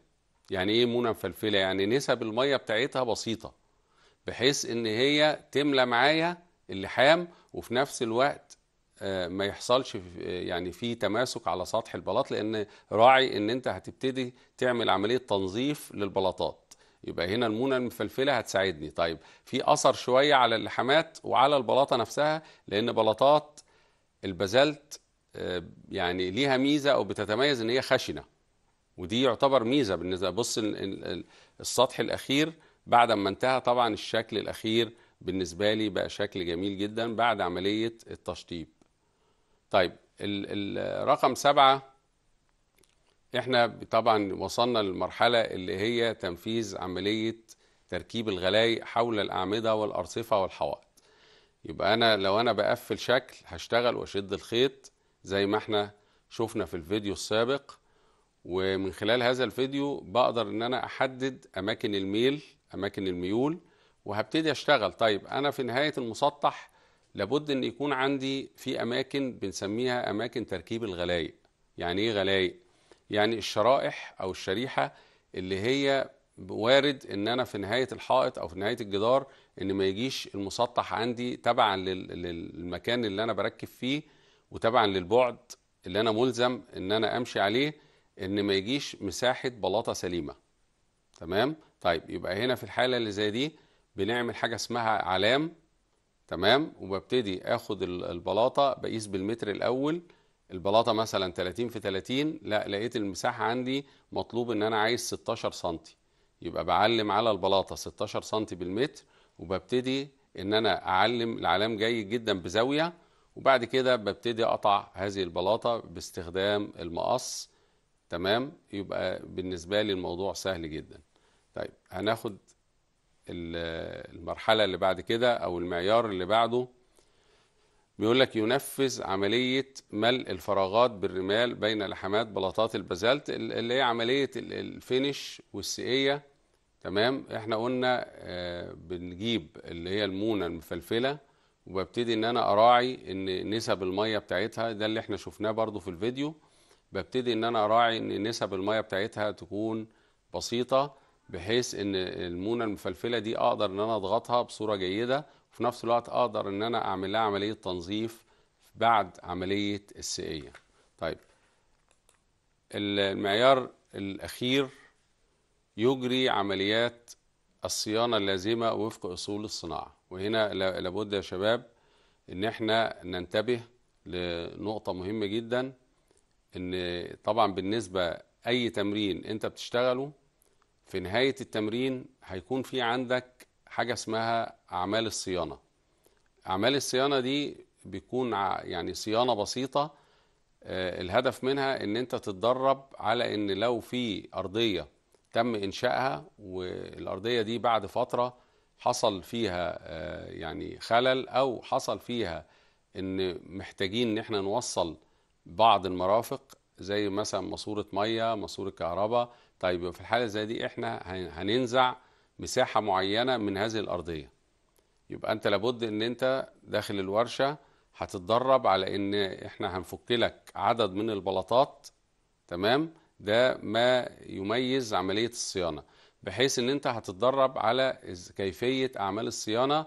يعني ايه مونه مفلفله يعني نسب الميه بتاعتها بسيطه بحيث ان هي تملى معايا اللحام وفي نفس الوقت آه، ما يحصلش يعني في تماسك على سطح البلاط لان راعي ان انت هتبتدي تعمل عمليه تنظيف للبلاطات يبقى هنا المونه المفلفله هتساعدني طيب في اثر شويه على اللحامات وعلى البلاطه نفسها لان بلاطات البازلت آه، يعني ليها ميزه او بتتميز ان هي خشنه ودي يعتبر ميزه بالنسبه بص السطح الاخير بعد ما انتهى طبعا الشكل الاخير بالنسبه لي بقى شكل جميل جدا بعد عمليه التشطيب طيب رقم سبعه احنا طبعا وصلنا للمرحلة اللي هي تنفيذ عملية تركيب الغلاي حول الأعمدة والأرصفة والحوائط يبقى أنا لو أنا بقفل شكل هشتغل وأشد الخيط زي ما احنا شفنا في الفيديو السابق ومن خلال هذا الفيديو بقدر ان انا احدد اماكن الميل اماكن الميول وهبتدي اشتغل طيب انا في نهاية المسطح لابد ان يكون عندي في اماكن بنسميها اماكن تركيب الغلايق يعني ايه غلايق يعني الشرائح او الشريحه اللي هي وارد ان انا في نهايه الحائط او في نهايه الجدار ان ما يجيش المسطح عندي تبعا للمكان اللي انا بركب فيه وتبعا للبعد اللي انا ملزم ان انا امشي عليه ان ما يجيش مساحه بلاطه سليمه تمام طيب يبقى هنا في الحاله اللي زي دي بنعمل حاجه اسمها علام تمام وببتدي اخد البلاطه بقيس بالمتر الاول البلاطه مثلا 30 في 30 لا لقيت المساحه عندي مطلوب ان انا عايز 16 سم يبقى بعلم على البلاطه 16 سم بالمتر وببتدي ان انا اعلم العلام جيد جدا بزاويه وبعد كده ببتدي اقطع هذه البلاطه باستخدام المقص تمام يبقى بالنسبه لي الموضوع سهل جدا طيب هناخد المرحله اللي بعد كده او المعيار اللي بعده بيقول لك ينفذ عملية ملء الفراغات بالرمال بين لحمات بلاطات البازلت اللي هي عملية الفينش والسقية تمام احنا قلنا آه، بنجيب اللي هي المونة المفلفلة وببتدي ان انا اراعي ان نسب المية بتاعتها ده اللي احنا شفناه برضو في الفيديو ببتدي ان انا اراعي ان نسب المية بتاعتها تكون بسيطة بحيث ان المونة المفلفلة دي اقدر ان انا اضغطها بصورة جيدة في نفس الوقت اقدر ان انا اعمل لها عمليه تنظيف بعد عمليه السقيه طيب المعيار الاخير يجري عمليات الصيانه اللازمه وفق اصول الصناعه وهنا لابد يا شباب ان احنا ننتبه لنقطه مهمه جدا ان طبعا بالنسبه اي تمرين انت بتشتغله في نهايه التمرين هيكون في عندك حاجه اسمها اعمال الصيانه اعمال الصيانه دي بيكون يعني صيانه بسيطه آه، الهدف منها ان انت تتدرب على ان لو في ارضيه تم انشائها والارضيه دي بعد فتره حصل فيها آه، يعني خلل او حصل فيها ان محتاجين ان احنا نوصل بعض المرافق زي مثلا ماسوره ميه ماسوره كهرباء طيب في الحاله زي دي احنا هننزع مساحه معينه من هذه الارضيه يبقى انت لابد ان انت داخل الورشه هتتدرب على ان احنا هنفك لك عدد من البلاطات تمام ده ما يميز عمليه الصيانه بحيث ان انت هتتدرب على كيفيه اعمال الصيانه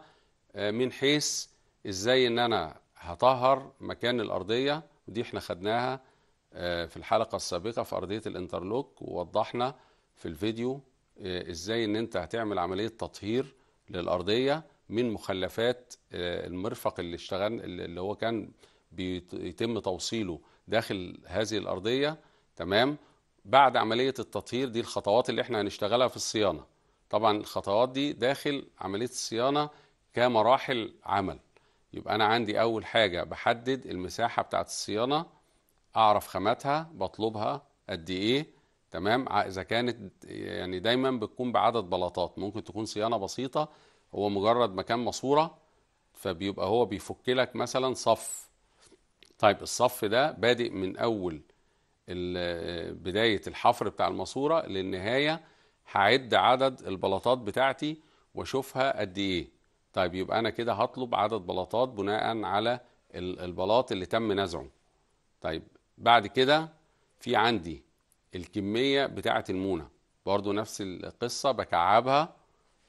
آه، من حيث ازاي ان انا هطهر مكان الارضيه ودي احنا خدناها آه، في الحلقه السابقه في ارضيه الانترلوك ووضحنا في الفيديو آه، ازاي ان انت هتعمل عمليه تطهير للارضيه من مخلفات آه، المرفق اللي اشتغل اللي هو كان بيتم توصيله داخل هذه الارضيه تمام بعد عمليه التطهير دي الخطوات اللي احنا هنشتغلها في الصيانه طبعا الخطوات دي داخل عمليه الصيانه كمراحل عمل يبقى انا عندي اول حاجه بحدد المساحه بتاعه الصيانه اعرف خاماتها بطلبها قد ايه تمام اذا كانت يعني دايما بتكون بعدد بلاطات ممكن تكون صيانه بسيطه هو مجرد مكان ماسوره فبيبقى هو بيفك لك مثلا صف طيب الصف ده بادئ من اول بدايه الحفر بتاع الماسوره للنهايه هعد عدد البلاطات بتاعتي واشوفها قد ايه طيب يبقى انا كده هطلب عدد بلاطات بناء على البلاط اللي تم نزعه طيب بعد كده في عندي الكمية بتاعة المونة برضو نفس القصة بكعبها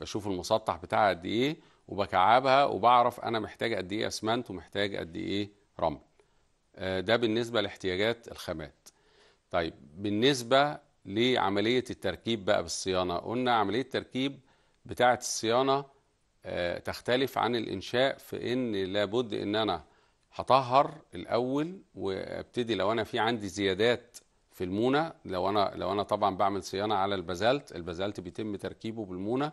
بشوف المسطح بتاعها قد ايه وبكعبها وبعرف انا محتاج قد ايه اسمنت ومحتاج قد ايه رمل آه، ده بالنسبة لاحتياجات الخامات طيب بالنسبة لعملية التركيب بقى بالصيانة قلنا عملية التركيب بتاعة الصيانة آه، تختلف عن الإنشاء في إن لابد إن أنا هطهر الأول وابتدي لو أنا في عندي زيادات في المونه لو انا لو انا طبعا بعمل صيانه على البازلت البازلت بيتم تركيبه بالمونه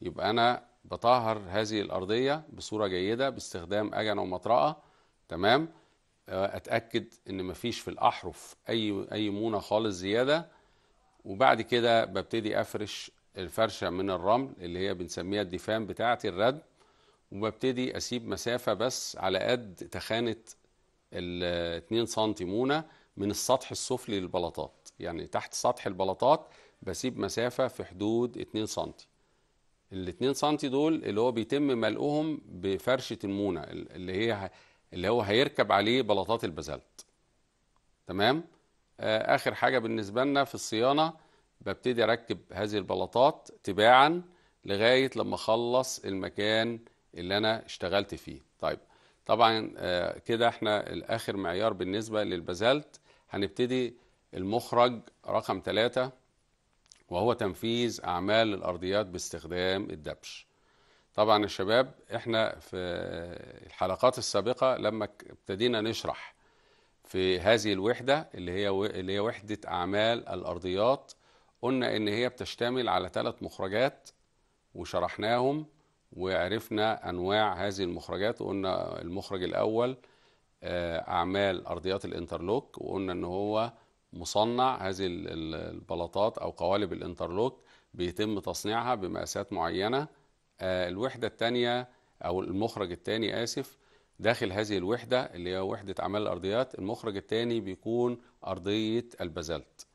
يبقى انا بطهر هذه الارضيه بصوره جيده باستخدام اجن ومطرقه تمام آه، اتاكد ان مفيش في الاحرف اي اي مونه خالص زياده وبعد كده ببتدي افرش الفرشه من الرمل اللي هي بنسميها الدفان بتاعتي الرد وببتدي اسيب مسافه بس على قد تخانه ال 2 سم مونه من السطح السفلي للبلاطات يعني تحت سطح البلاطات بسيب مسافة في حدود 2 سم ال 2 سم دول اللي هو بيتم ملؤهم بفرشة المونة اللي هي اللي هو هيركب عليه بلاطات البازلت تمام آه، اخر حاجة بالنسبة لنا في الصيانة ببتدي اركب هذه البلاطات تباعا لغاية لما اخلص المكان اللي انا اشتغلت فيه طيب طبعا آه، كده احنا الاخر معيار بالنسبه للبازلت هنبتدي المخرج رقم ثلاثة وهو تنفيذ أعمال الأرضيات باستخدام الدبش طبعا الشباب احنا في الحلقات السابقة لما ابتدينا نشرح في هذه الوحدة اللي هي اللي هي وحدة أعمال الأرضيات قلنا إن هي بتشتمل على ثلاث مخرجات وشرحناهم وعرفنا أنواع هذه المخرجات وقلنا المخرج الأول آه، اعمال ارضيات الانترلوك وقلنا ان هو مصنع هذه البلاطات او قوالب الانترلوك بيتم تصنيعها بمقاسات معينه آه، الوحده الثانيه او المخرج الثاني اسف داخل هذه الوحده اللي هي وحده اعمال الارضيات المخرج الثاني بيكون ارضيه البازلت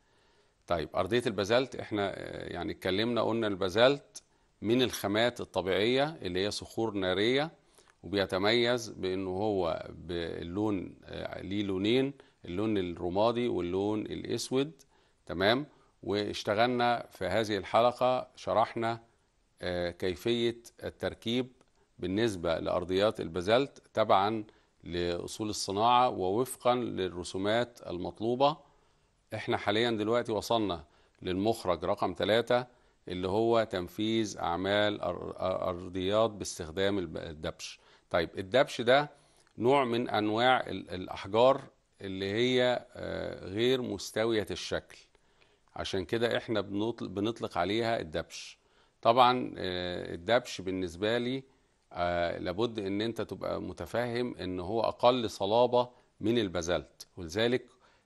طيب ارضيه البازلت احنا آه، يعني اتكلمنا قلنا البازلت من الخامات الطبيعيه اللي هي صخور ناريه وبيتميز بانه هو باللون آه، ليه لونين اللون الرمادي واللون الاسود تمام واشتغلنا في هذه الحلقه شرحنا آه، كيفيه التركيب بالنسبه لارضيات البازلت تبعا لاصول الصناعه ووفقا للرسومات المطلوبه احنا حاليا دلوقتي وصلنا للمخرج رقم ثلاثة اللي هو تنفيذ اعمال ارضيات باستخدام الدبش طيب الدبش ده نوع من انواع الاحجار اللي هي آه، غير مستويه الشكل عشان كده احنا بنطلق, عليها الدبش طبعا آه، الدبش بالنسبه لي آه، لابد ان انت تبقى متفهم ان هو اقل صلابه من البازلت ولذلك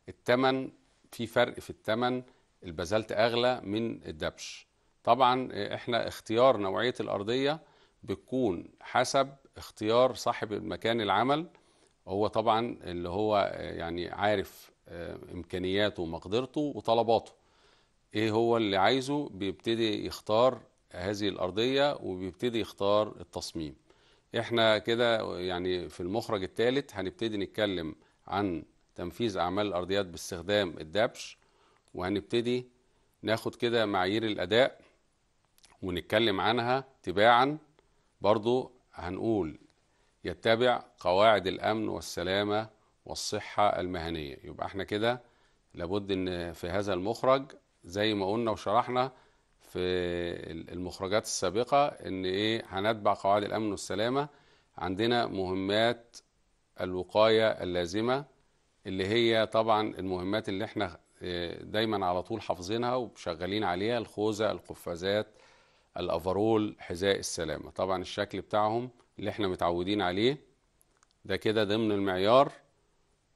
الثمن في فرق في الثمن البازلت اغلى من الدبش طبعا احنا اختيار نوعيه الارضيه بتكون حسب اختيار صاحب المكان العمل هو طبعا اللي هو آه، يعني عارف آه، امكانياته ومقدرته وطلباته ايه هو اللي عايزه بيبتدي يختار هذه الارضيه وبيبتدي يختار التصميم احنا كده يعني في المخرج الثالث هنبتدي نتكلم عن تنفيذ اعمال الارضيات باستخدام الدبش وهنبتدي ناخد كده معايير الاداء ونتكلم عنها تباعا برضو هنقول يتبع قواعد الأمن والسلامة والصحة المهنية يبقى احنا كده لابد ان في هذا المخرج زي ما قلنا وشرحنا في المخرجات السابقة ان ايه هنتبع قواعد الأمن والسلامة عندنا مهمات الوقاية اللازمة اللي هي طبعا المهمات اللي احنا آه، دايما على طول حافظينها وشغالين عليها الخوذة القفازات الافرول حذاء السلامه طبعا الشكل بتاعهم اللي احنا متعودين عليه ده كده ضمن المعيار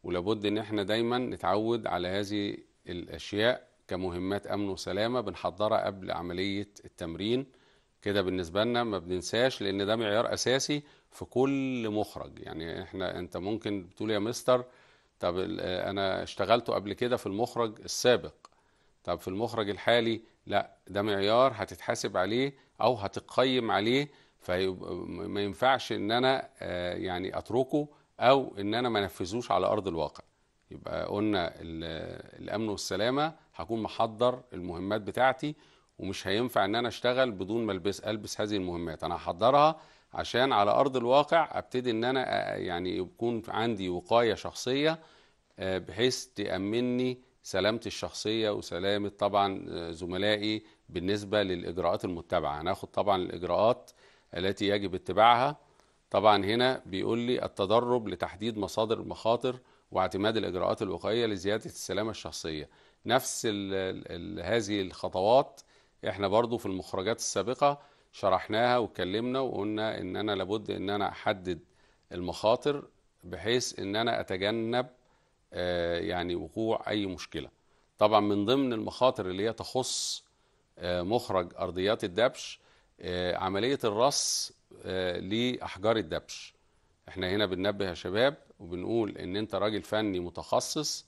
ولابد ان احنا دايما نتعود على هذه الاشياء كمهمات امن وسلامه بنحضرها قبل عمليه التمرين كده بالنسبه لنا ما بننساش لان ده معيار اساسي في كل مخرج يعني احنا انت ممكن بتقول يا مستر طب انا اشتغلته قبل كده في المخرج السابق طب في المخرج الحالي لا ده معيار هتتحاسب عليه او هتقيم عليه فما ينفعش ان انا آه، يعني اتركه او ان انا ما نفذوش على ارض الواقع يبقى قلنا الامن والسلامه هكون محضر المهمات بتاعتي ومش هينفع ان انا اشتغل بدون ما البس البس هذه المهمات انا هحضرها عشان على ارض الواقع ابتدي ان انا آه، يعني يكون عندي وقايه شخصيه آه، بحيث تامنني سلامتي الشخصية وسلامة طبعا آه، زملائي بالنسبة للإجراءات المتبعة هناخد طبعا الإجراءات التي يجب اتباعها طبعا هنا بيقول لي التدرب لتحديد مصادر المخاطر واعتماد الإجراءات الوقائية لزيادة السلامة الشخصية نفس الـ الـ هذه الخطوات احنا برضو في المخرجات السابقة شرحناها واتكلمنا وقلنا ان انا لابد ان انا احدد المخاطر بحيث ان انا اتجنب آه، يعني وقوع اي مشكله طبعا من ضمن المخاطر اللي هي تخص آه، مخرج ارضيات الدبش آه، عمليه الرص لاحجار الدبش احنا هنا بننبه يا شباب وبنقول ان انت راجل فني متخصص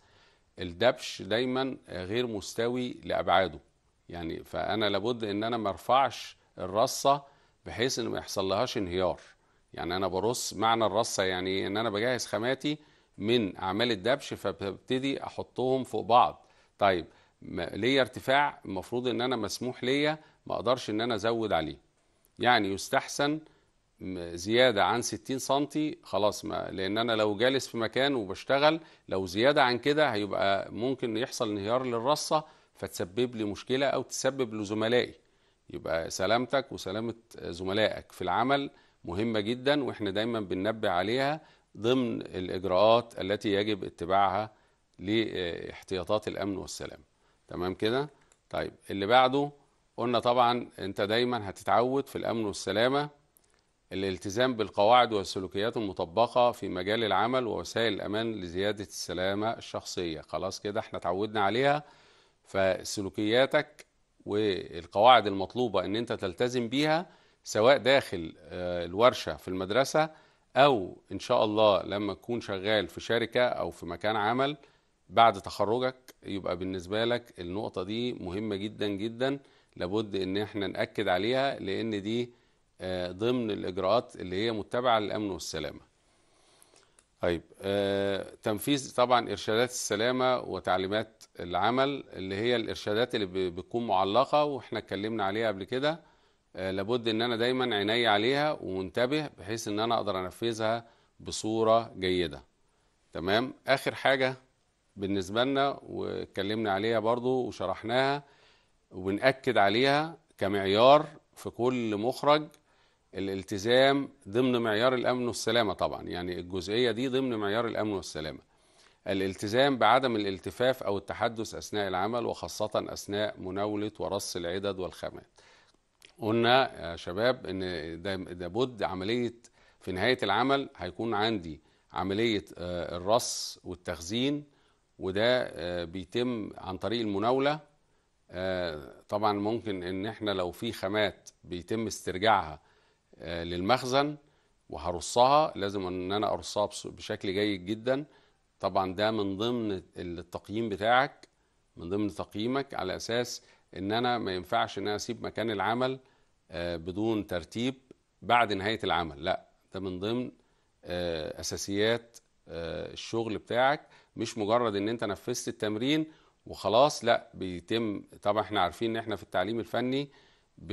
الدبش دايما غير مستوي لابعاده يعني فانا لابد ان انا ما ارفعش الرصه بحيث ان ما يحصل لهاش انهيار يعني انا برص معنى الرصه يعني إيه؟ ان انا بجهز خاماتي من اعمال الدبش فببتدي احطهم فوق بعض طيب ليا ارتفاع المفروض ان انا مسموح ليا ما اقدرش ان انا ازود عليه يعني يستحسن زياده عن 60 سم خلاص ما لان انا لو جالس في مكان وبشتغل لو زياده عن كده هيبقى ممكن يحصل انهيار للرصه فتسبب لي مشكله او تسبب لزملائي يبقى سلامتك وسلامه زملائك في العمل مهمه جدا واحنا دايما بننبه عليها ضمن الإجراءات التي يجب اتباعها لاحتياطات الأمن والسلام تمام كده طيب اللي بعده قلنا طبعا أنت دايما هتتعود في الأمن والسلامة الالتزام بالقواعد والسلوكيات المطبقة في مجال العمل ووسائل الأمان لزيادة السلامة الشخصية خلاص كده احنا اتعودنا عليها فسلوكياتك والقواعد المطلوبة ان انت تلتزم بيها سواء داخل آه، الورشة في المدرسة او ان شاء الله لما تكون شغال في شركه او في مكان عمل بعد تخرجك يبقى بالنسبه لك النقطه دي مهمه جدا جدا لابد ان احنا ناكد عليها لان دي آه، ضمن الاجراءات اللي هي متبعه للامن والسلامه طيب آه، تنفيذ طبعا ارشادات السلامه وتعليمات العمل اللي هي الارشادات اللي بتكون معلقه واحنا اتكلمنا عليها قبل كده آه، لابد ان انا دايما عيني عليها ومنتبه بحيث ان انا اقدر انفذها بصوره جيده تمام اخر حاجه بالنسبه لنا واتكلمنا عليها برضو وشرحناها وبنأكد عليها كمعيار في كل مخرج الالتزام ضمن معيار الامن والسلامه طبعا يعني الجزئيه دي ضمن معيار الامن والسلامه الالتزام بعدم الالتفاف او التحدث اثناء العمل وخاصه اثناء مناوله ورص العدد والخامات قلنا يا شباب ان ده بد عمليه في نهايه العمل هيكون عندي عمليه آه، الرص والتخزين وده آه، بيتم عن طريق المناوله آه، طبعا ممكن ان احنا لو في خامات بيتم استرجاعها للمخزن وهرصها لازم ان انا ارصها بشكل جيد جدا طبعا ده من ضمن التقييم بتاعك من ضمن تقييمك على اساس ان انا ما ينفعش ان انا اسيب مكان العمل آه، بدون ترتيب بعد نهايه العمل لا ده من ضمن آه، اساسيات آه، الشغل بتاعك مش مجرد ان انت نفذت التمرين وخلاص لا بيتم طبعا احنا عارفين ان احنا في التعليم الفني ب...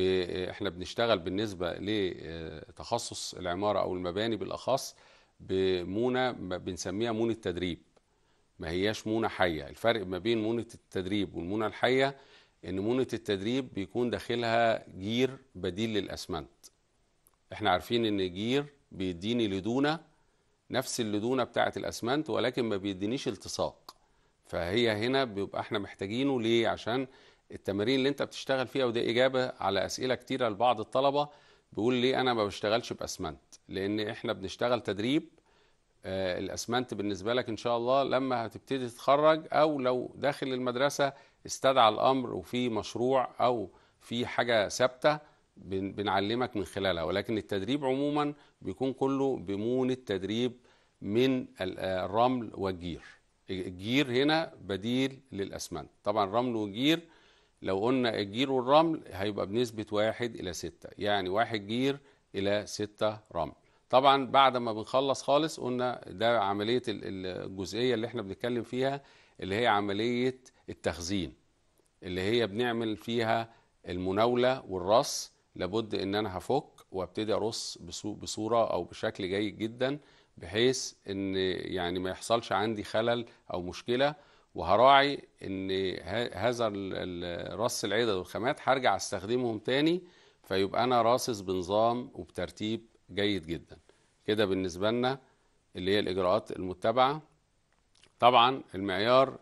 احنا بنشتغل بالنسبه لتخصص العماره او المباني بالاخص بمونه بنسميها مونه تدريب ما هياش مونه حيه الفرق ما بين مونه التدريب والمونه الحيه ان نمونه التدريب بيكون داخلها جير بديل للاسمنت احنا عارفين ان جير بيديني لدونه نفس اللدونه بتاعه الاسمنت ولكن ما بيدينيش التصاق فهي هنا بيبقى احنا محتاجينه ليه عشان التمارين اللي انت بتشتغل فيها وده اجابه على اسئله كتيره لبعض الطلبه بيقول ليه انا ما بشتغلش باسمنت لان احنا بنشتغل تدريب آه، الاسمنت بالنسبه لك ان شاء الله لما هتبتدي تتخرج او لو داخل المدرسه استدعى الامر وفي مشروع او في حاجه ثابته بنعلمك من خلالها ولكن التدريب عموما بيكون كله بمون التدريب من الرمل آه، والجير الجير هنا بديل للاسمنت طبعا الرمل والجير لو قلنا الجير والرمل هيبقى بنسبة واحد إلى ستة يعني واحد جير إلى ستة رمل طبعا بعد ما بنخلص خالص قلنا ده عملية الجزئية اللي احنا بنتكلم فيها اللي هي عملية التخزين اللي هي بنعمل فيها المناولة والرص لابد ان انا هفك وابتدي ارص بصورة او بشكل جيد جدا بحيث ان يعني ما يحصلش عندي خلل او مشكلة وهراعي ان هذا الرص العدد والخامات هرجع استخدمهم تاني فيبقى انا راصص بنظام وبترتيب جيد جدا كده بالنسبة لنا اللي هي الاجراءات المتبعة طبعا المعيار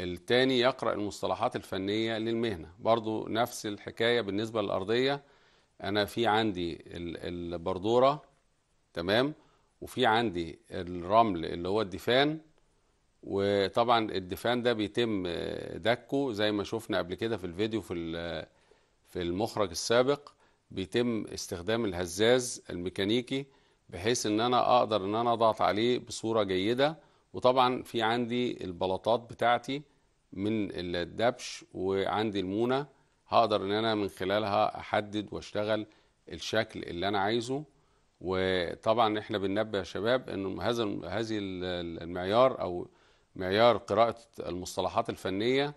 التاني يقرأ المصطلحات الفنية للمهنة برضو نفس الحكاية بالنسبة للأرضية أنا في عندي البردورة تمام وفي عندي الرمل اللي هو الدفان وطبعا الدفان ده بيتم دكه زي ما شفنا قبل كده في الفيديو في في المخرج السابق بيتم استخدام الهزاز الميكانيكي بحيث ان انا اقدر ان انا اضغط عليه بصورة جيدة وطبعا في عندي البلاطات بتاعتي من الدبش وعندي المونه هقدر ان انا من خلالها احدد واشتغل الشكل اللي انا عايزه وطبعا احنا بننبه يا شباب ان هذا هذه المعيار او معيار قراءه المصطلحات الفنيه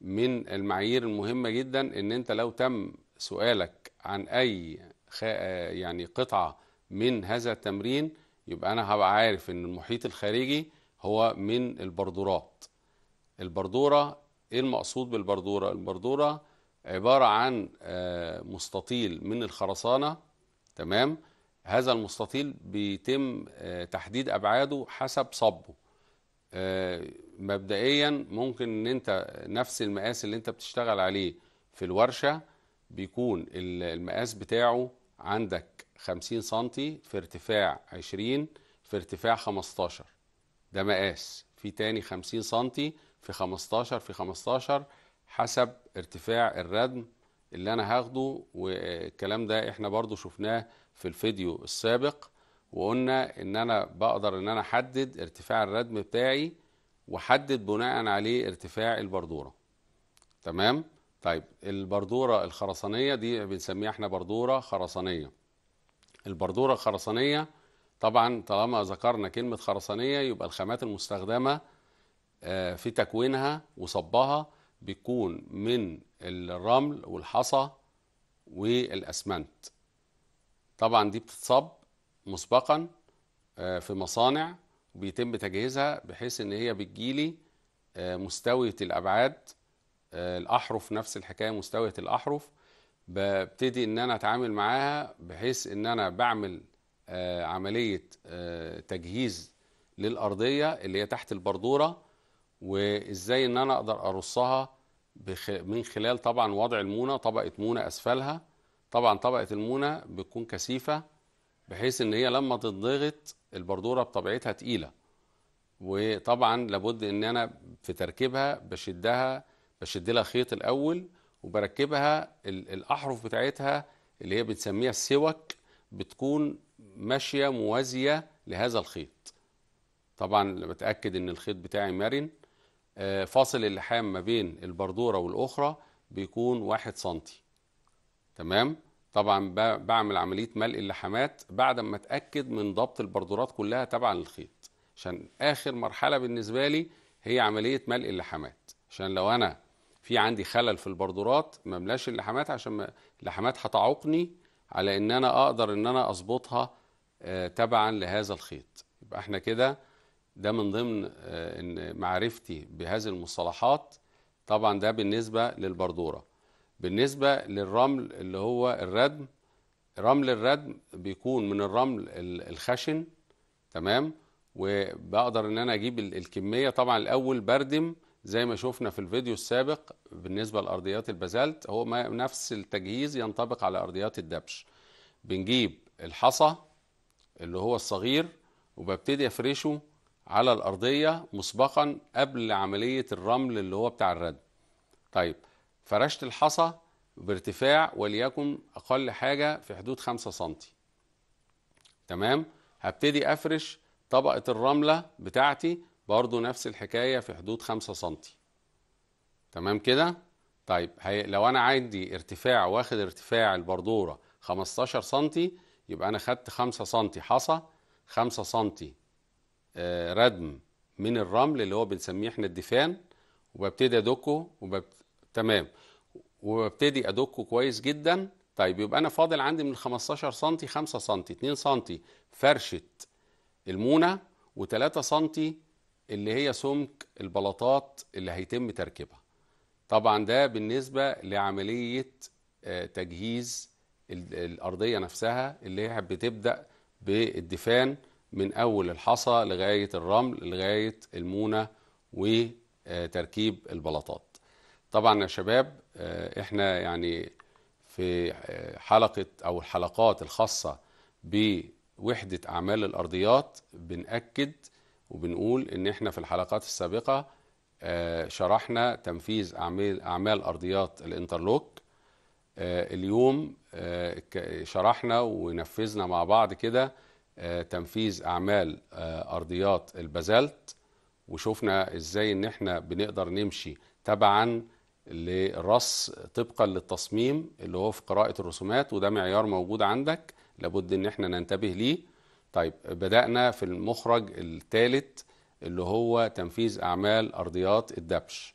من المعايير المهمه جدا ان انت لو تم سؤالك عن اي يعني قطعه من هذا التمرين يبقى انا هبقى عارف ان المحيط الخارجي هو من البردورات البردورة ايه المقصود بالبردورة البردورة عبارة عن آه، مستطيل من الخرسانة تمام هذا المستطيل بيتم آه، تحديد أبعاده حسب صبه آه، مبدئيا ممكن ان انت نفس المقاس اللي انت بتشتغل عليه في الورشة بيكون المقاس بتاعه عندك 50 سنتي في ارتفاع 20 في ارتفاع 15 ده مقاس في تاني 50 سنتي في 15 في 15 حسب ارتفاع الردم اللي انا هاخده والكلام ده احنا برضو شفناه في الفيديو السابق وقلنا ان انا بقدر ان انا احدد ارتفاع الردم بتاعي وحدد بناء عليه ارتفاع البردوره تمام طيب البردوره الخرسانيه دي بنسميها احنا بردوره خرسانيه البردوره الخرسانيه طبعا طالما ذكرنا كلمة خرسانية يبقى الخامات المستخدمة آه، في تكوينها وصبها بيكون من الرمل والحصى والأسمنت طبعا دي بتتصب مسبقا آه، في مصانع وبيتم تجهيزها بحيث ان هي بتجيلي آه، مستوية الأبعاد الأحرف نفس الحكاية مستوية الأحرف ببتدي ان انا اتعامل معاها بحيث ان انا بعمل آه، عملية آه، تجهيز للأرضية اللي هي تحت البردورة وإزاي إن أنا أقدر أرصها من خلال طبعا وضع المونة طبقة مونة أسفلها طبعا طبقة المونة بتكون كثيفة بحيث إن هي لما تضغط البردورة بطبيعتها تقيلة وطبعا لابد إن أنا في تركيبها بشدها بشد لها خيط الأول وبركبها الأحرف بتاعتها اللي هي بنسميها السوك بتكون ماشية موازية لهذا الخيط طبعا بتأكد ان الخيط بتاعي مرن آه، فاصل اللحام ما بين البردورة والأخرى بيكون واحد سنتي تمام طبعا بعمل عملية ملء اللحامات بعد ما أتأكد من ضبط البردورات كلها تبعا للخيط عشان آخر مرحلة بالنسبة لي هي عملية ملء اللحامات عشان لو أنا في عندي خلل في البردورات ما ملاش اللحامات عشان اللحامات هتعوقني على ان انا اقدر ان انا اظبطها آه، تبعا لهذا الخيط يبقى احنا كده ده من ضمن آه، ان معرفتي بهذه المصطلحات طبعا ده بالنسبة للبردورة بالنسبة للرمل اللي هو الردم رمل الردم بيكون من الرمل الخشن تمام وبقدر ان انا اجيب الكمية طبعا الاول بردم زي ما شفنا في الفيديو السابق بالنسبة لأرضيات البازلت هو ما نفس التجهيز ينطبق على أرضيات الدبش بنجيب الحصى اللي هو الصغير وببتدي افرشه على الارضيه مسبقا قبل عمليه الرمل اللي هو بتاع الرد طيب فرشت الحصى بارتفاع وليكن اقل حاجه في حدود 5 سم تمام هبتدي افرش طبقه الرمله بتاعتي برضو نفس الحكايه في حدود 5 سم تمام كده طيب لو انا عندي ارتفاع واخد ارتفاع البردوره 15 سم يبقى انا خدت 5 سم حصى 5 سم آه، ردم من الرمل اللي هو بنسميه احنا الدفان وببتدي ادكه وبب... تمام وببتدي ادكه كويس جدا طيب يبقى انا فاضل عندي من 15 سم 5 سم 2 سم فرشه المونه و3 سم اللي هي سمك البلاطات اللي هيتم تركيبها طبعا ده بالنسبه لعمليه آه، تجهيز الارضيه نفسها اللي هي بتبدا بالدفان من اول الحصى لغايه الرمل لغايه المونه وتركيب البلاطات طبعا يا شباب آه، احنا يعني في حلقه او الحلقات الخاصه بوحده اعمال الارضيات بناكد وبنقول ان احنا في الحلقات السابقه آه، شرحنا تنفيذ اعمال اعمال ارضيات الانترلوك آه، اليوم شرحنا ونفذنا مع بعض كده آه، تنفيذ اعمال آه، ارضيات البازلت وشفنا ازاي ان احنا بنقدر نمشي تبعا للرص طبقا للتصميم اللي هو في قراءه الرسومات وده معيار موجود عندك لابد ان احنا ننتبه ليه طيب بدانا في المخرج الثالث اللي هو تنفيذ اعمال ارضيات الدبش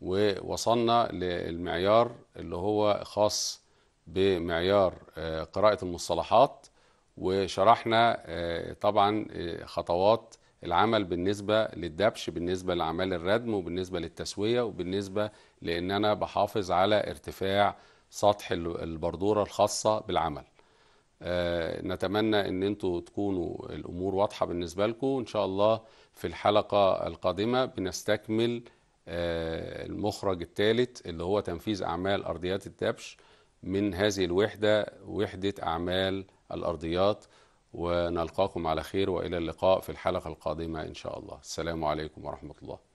ووصلنا للمعيار اللي هو خاص بمعيار آه، قراءة المصطلحات وشرحنا آه، طبعا آه، خطوات العمل بالنسبة للدبش بالنسبة لعمل الردم وبالنسبة للتسوية وبالنسبة لأن أنا بحافظ على ارتفاع سطح البردورة الخاصة بالعمل نتمنى أن أنتوا تكونوا الأمور واضحة بالنسبة لكم إن شاء الله في الحلقة القادمة بنستكمل المخرج الثالث اللي هو تنفيذ أعمال أرضيات الدبش من هذه الوحدة وحدة أعمال الأرضيات ونلقاكم على خير وإلى اللقاء في الحلقة القادمة إن شاء الله السلام عليكم ورحمة الله